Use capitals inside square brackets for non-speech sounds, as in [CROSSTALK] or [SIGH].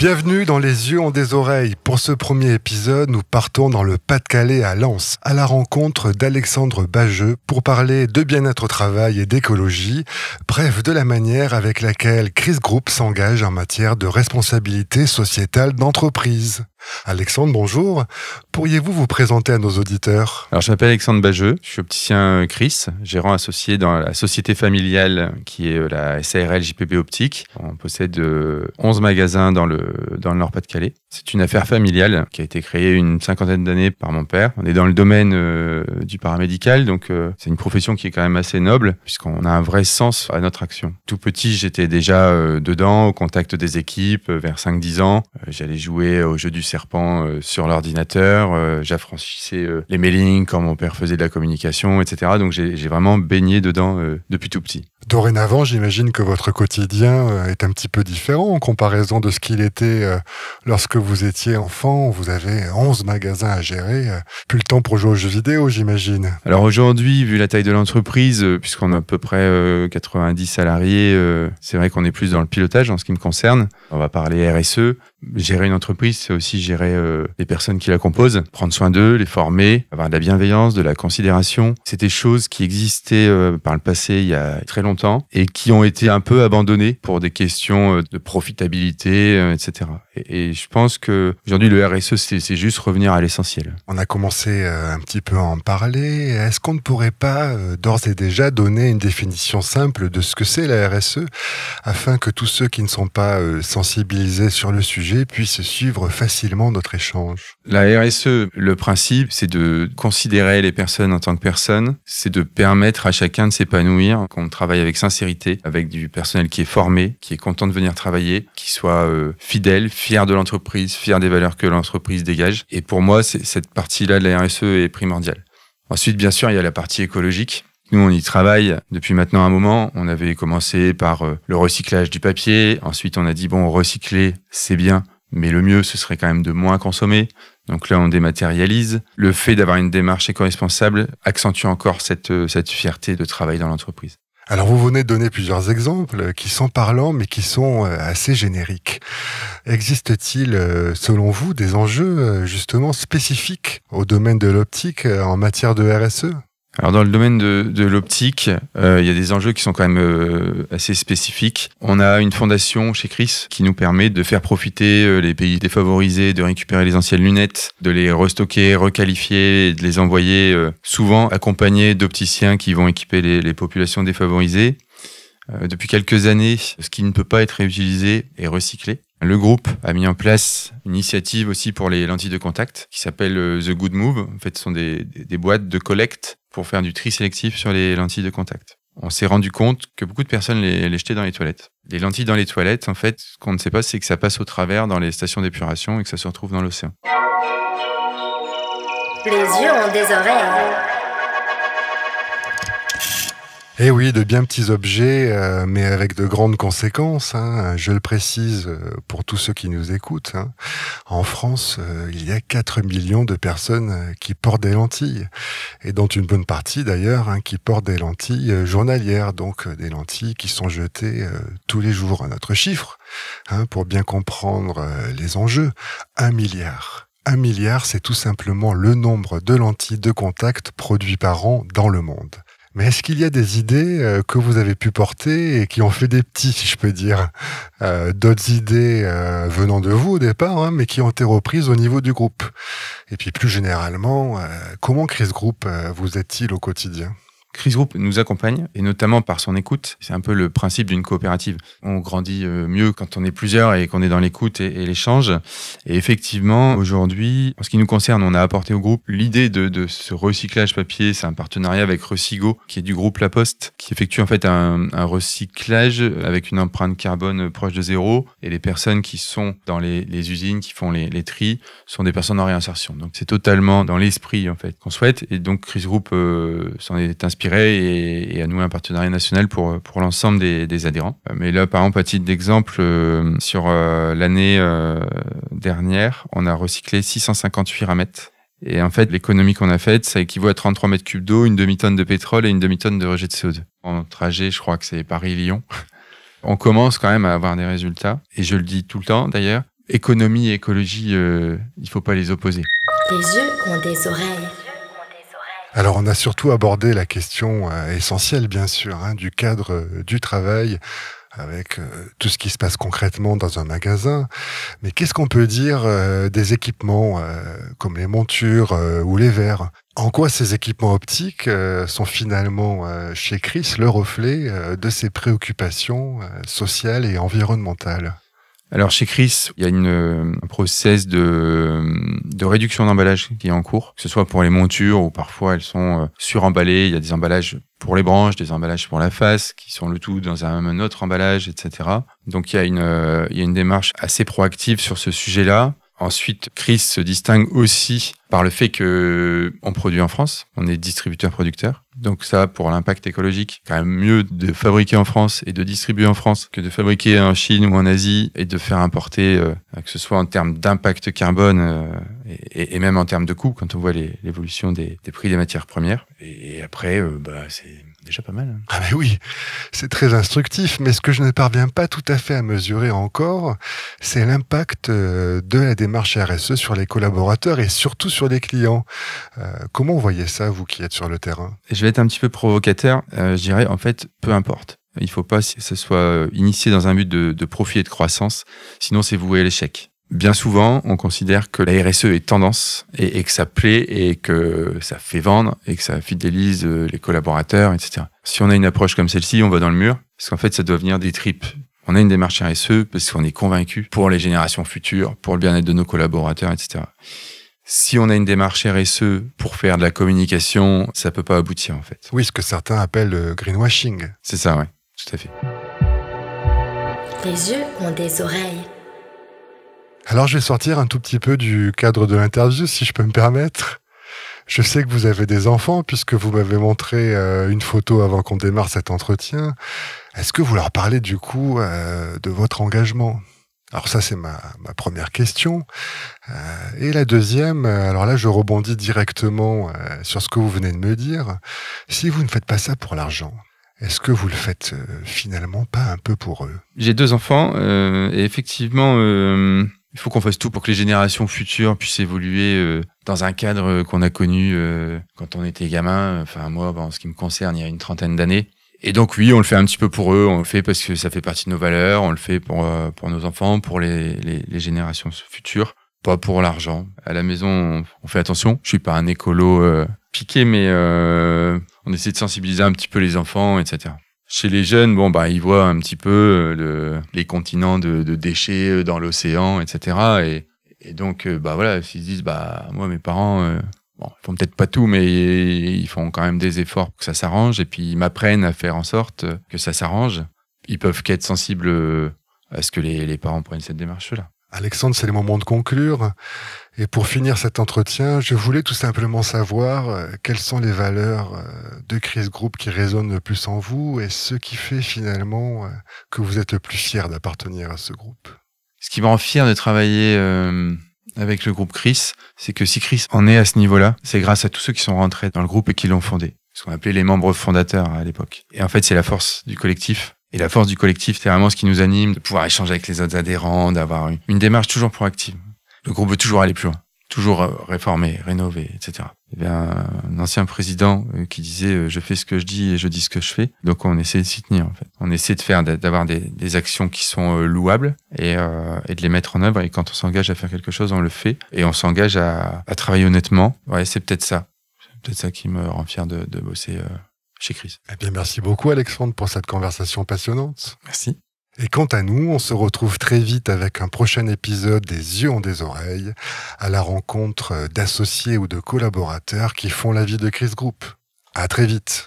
Bienvenue dans Les yeux ont des oreilles. Pour ce premier épisode, nous partons dans le Pas-de-Calais à Lens, à la rencontre d'Alexandre Bageux pour parler de bien-être au travail et d'écologie, bref de la manière avec laquelle Chris Group s'engage en matière de responsabilité sociétale d'entreprise. Alexandre, bonjour. Pourriez-vous vous présenter à nos auditeurs Alors, je m'appelle Alexandre Bageux, je suis opticien euh, Chris, gérant associé dans la société familiale qui est euh, la SARL JPP Optique. On possède 11 euh, magasins dans le, dans le Nord-Pas-de-Calais. C'est une affaire familiale qui a été créée une cinquantaine d'années par mon père. On est dans le domaine du paramédical, donc c'est une profession qui est quand même assez noble puisqu'on a un vrai sens à notre action. Tout petit, j'étais déjà dedans, au contact des équipes, vers 5-10 ans. J'allais jouer au jeu du cerveau euh, sur l'ordinateur, euh, j'affranchissais euh, les mailings quand mon père faisait de la communication, etc. Donc j'ai vraiment baigné dedans depuis tout petit. Dorénavant, j'imagine que votre quotidien euh, est un petit peu différent en comparaison de ce qu'il était euh, lorsque vous étiez enfant. Vous avez 11 magasins à gérer, euh, plus le temps pour jouer aux jeux vidéo, j'imagine. Alors aujourd'hui, vu la taille de l'entreprise, puisqu'on a à peu près 90 salariés, c'est vrai qu'on est plus dans le pilotage en ce qui me concerne. On va parler RSE. Gérer une entreprise, c'est aussi gérer les personnes qui la composent, prendre soin d'eux, les former, avoir de la bienveillance, de la considération. C'était chose choses qui existaient par le passé il y a très longtemps et qui ont été un peu abandonnés pour des questions euh, de profitabilité, euh, etc. Et, et je pense que aujourd'hui le RSE, c'est juste revenir à l'essentiel. On a commencé euh, un petit peu à en parler. Est-ce qu'on ne pourrait pas d'ores et déjà donner une définition simple de ce que c'est la RSE afin que tous ceux qui ne sont pas sensibilisés sur le sujet puissent suivre facilement notre échange La RSE, le principe, c'est de considérer les personnes en tant que personnes, c'est de permettre à chacun de s'épanouir quand on travaille avec sincérité, avec du personnel qui est formé, qui est content de venir travailler, qui soit euh, fidèle, fier de l'entreprise, fier des valeurs que l'entreprise dégage. Et pour moi, cette partie-là de la RSE est primordiale. Ensuite, bien sûr, il y a la partie écologique. Nous, on y travaille depuis maintenant un moment. On avait commencé par euh, le recyclage du papier. Ensuite, on a dit, bon, recycler, c'est bien, mais le mieux, ce serait quand même de moins consommer. Donc là, on dématérialise. Le fait d'avoir une démarche éco-responsable accentue encore cette, euh, cette fierté de travail dans l'entreprise. Alors vous venez de donner plusieurs exemples qui sont parlants mais qui sont euh, assez génériques. Existe-t-il euh, selon vous des enjeux euh, justement spécifiques au domaine de l'optique en matière de RSE alors dans le domaine de, de l'optique, euh, il y a des enjeux qui sont quand même euh, assez spécifiques. On a une fondation chez Chris qui nous permet de faire profiter euh, les pays défavorisés, de récupérer les anciennes lunettes, de les restocker, requalifier de les envoyer souvent accompagnés d'opticiens qui vont équiper les, les populations défavorisées. Depuis quelques années, ce qui ne peut pas être réutilisé est recyclé. Le groupe a mis en place une initiative aussi pour les lentilles de contact qui s'appelle euh, The Good Move. En fait, ce sont des, boîtes de collecte pour faire du tri sélectif sur les lentilles de contact on s'est rendu compte que beaucoup de personnes les, les, jetaient dans les toilettes. Les lentilles dans les toilettes, en fait, ce qu'on ne sait pas, c'est que ça passe au travers dans les stations d'épuration et que ça se retrouve dans l'océan. Les yeux ont des oreilles. Eh oui, de bien petits objets, euh, mais avec de grandes conséquences. Hein. Je le précise euh, pour tous ceux qui nous écoutent. Hein. En France, euh, il y a 4 millions de personnes qui portent des lentilles, et dont une bonne partie d'ailleurs hein, qui portent des lentilles journalières, donc des lentilles qui sont jetées tous les jours. Un autre chiffre, pour bien comprendre les enjeux, un milliard. Un milliard, c'est tout simplement le nombre de lentilles de contact produits par an dans le monde. Mais est-ce qu'il y a des idées euh, que vous avez pu porter et qui ont fait des petits, si je peux dire, euh, d'autres idées euh, venant de vous au départ, hein, mais qui ont été reprises au niveau du groupe Et puis plus généralement, comment Chris groupe vous est-il au quotidien Chris Group nous accompagne, et notamment par son écoute. C'est un peu le principe d'une coopérative. On grandit euh, mieux quand on est plusieurs et qu'on est dans l'écoute et, l'échange. Et effectivement, aujourd'hui, en ce qui nous concerne, on a apporté au groupe l'idée de, ce recyclage papier. C'est un partenariat avec Recygo, qui est du groupe La Poste, qui effectue en fait un, recyclage avec une empreinte carbone proche de zéro. Et les personnes qui sont dans les, usines, qui font les, les tris, sont des personnes en réinsertion. Donc c'est totalement dans l'esprit en fait qu'on souhaite. Et donc Chris Group euh, s'en est inspiré et, à nouer un partenariat national pour, pour l'ensemble des, adhérents. Euh, mais là, par exemple, d'exemple, euh, sur euh, l'année dernière, on a recyclé 658 ramettes. Et en fait, l'économie qu'on a faite, ça équivaut à 33 mètres cubes d'eau, une demi-tonne de pétrole et une demi-tonne de rejet de CO2. En trajet, je crois que c'est Paris-Lyon. [LAUGHS] on commence quand même à avoir des résultats. Et je le dis tout le temps d'ailleurs, économie et écologie, il ne faut pas les opposer. Les yeux ont des oreilles. Alors on a surtout abordé la question euh, essentielle, bien sûr, hein, du cadre euh, du travail avec euh, tout ce qui se passe concrètement dans un magasin. Mais qu'est-ce qu'on peut dire des équipements comme les montures ou les verres En quoi ces équipements optiques sont finalement chez Chris le reflet de ses préoccupations sociales et environnementales alors chez Chris, il y a une, euh, un process de, réduction d'emballage qui est en cours, que ce soit pour les montures ou parfois elles sont euh, suremballées, il y a des emballages pour les branches, des emballages pour la face, qui sont le tout dans un autre emballage, etc. Donc euh, il y a une démarche assez proactive sur ce sujet-là. Ensuite, Chris se distingue aussi par le fait que on produit en France, on est distributeur-producteur. Donc ça, pour l'impact écologique, quand même mieux de fabriquer en France et de distribuer en France que de fabriquer en Chine ou en Asie et de faire importer, euh, que ce soit en termes d'impact carbone euh, et, même en termes de coût, quand on voit l'évolution des, prix des matières premières. Et, après, euh, bah, c'est Déjà pas mal. Hein. Ah mais ben oui, c'est très instructif, mais ce que je ne parviens pas tout à fait à mesurer encore, c'est l'impact euh, de la démarche RSE sur les collaborateurs et surtout sur les clients. Euh, comment vous voyez ça, vous qui êtes sur le terrain Je vais être un petit peu provocateur, euh, je dirais en fait, peu importe. Il ne faut pas que ce soit initié dans un but de, profit et de croissance, sinon c'est voué à l'échec. Bien souvent, on considère que la RSE est tendance et, que ça plaît et que ça fait vendre et que ça fidélise euh, les collaborateurs, etc. Si on a une approche comme celle-ci, on va dans le mur parce qu'en fait, ça doit venir des tripes. On a une démarche RSE parce qu'on est convaincu pour les générations futures, pour le bien-être de nos collaborateurs, etc. Si on a une démarche RSE pour faire de la communication, ça peut pas aboutir en fait. Oui, ce que certains appellent le greenwashing. C'est ça, oui, tout à fait. Les yeux ont des oreilles. Alors je vais sortir un tout petit peu du cadre de l'interview, si je peux me permettre. Je sais que vous avez des enfants, puisque vous m'avez montré euh, une photo avant qu'on démarre cet entretien. Est-ce que vous leur parlez du coup euh, de votre engagement alors ça, c'est ma, ma, première question. Euh, et la deuxième, alors là, je rebondis directement sur ce que vous venez de me dire. Si vous ne faites pas ça pour l'argent, est-ce que vous le faites finalement pas un peu pour eux J'ai deux enfants et effectivement, il faut qu'on fasse tout pour que les générations futures puissent évoluer euh, dans un cadre euh, qu'on a connu euh, quand on était gamin. Enfin, moi, en ce qui me concerne, il y a une trentaine d'années. Et donc oui, on le fait un petit peu pour eux, on le fait parce que ça fait partie de nos valeurs, on le fait pour, pour nos enfants, pour les, générations futures, pas pour l'argent. À la maison, on, fait attention. Je suis pas un écolo piqué, mais on essaie de sensibiliser un petit peu les enfants, etc. Chez les jeunes, bon, bah, ils voient un petit peu euh, les continents de, déchets euh, dans l'océan, etc. Et, donc, euh, bah voilà, s'ils se disent, bah, moi, mes parents, bon, font peut-être pas tout, mais ils font quand même des efforts pour que ça s'arrange. Et puis, ils m'apprennent à faire en sorte que ça s'arrange. Ils peuvent qu'être sensibles à ce que les, les parents prennent cette démarche-là. Alexandre, c'est le moment de conclure. Et pour finir cet entretien, je voulais tout simplement savoir euh, quelles sont les valeurs euh, de Chris Group qui résonnent le plus en vous et ce qui fait finalement euh, que vous êtes le plus fier d'appartenir à ce groupe. Ce qui me rend fier de travailler avec le groupe Chris, c'est que si Chris en est à ce niveau-là, c'est grâce à tous ceux qui sont rentrés dans le groupe et qui l'ont fondé. Ce qu'on appelait les membres fondateurs à l'époque. Et en fait, c'est la force du collectif et la force du collectif, c'est vraiment ce qui nous anime, de pouvoir échanger avec les autres adhérents, d'avoir une démarche toujours proactive. Le groupe veut toujours aller plus loin, toujours euh, réformer, rénover, etc. Il y avait un ancien président euh, qui disait euh, je fais ce que je dis et je dis ce que je fais. Donc on essaie de s'y tenir en fait. On essaie de faire d'avoir des, actions qui sont louables et, de les mettre en œuvre. Et quand on s'engage à faire quelque chose, on le fait et on s'engage à, travailler honnêtement. Ouais, c'est peut-être ça. C'est peut-être ça qui me rend fier de, bosser chez Chris. Eh bien, merci beaucoup, Alexandre, pour cette conversation passionnante. Merci. Et quant à nous, on se retrouve très vite avec un prochain épisode des yeux ont des oreilles, à la rencontre d'associés ou de collaborateurs qui font la vie de Chris Group. À très vite.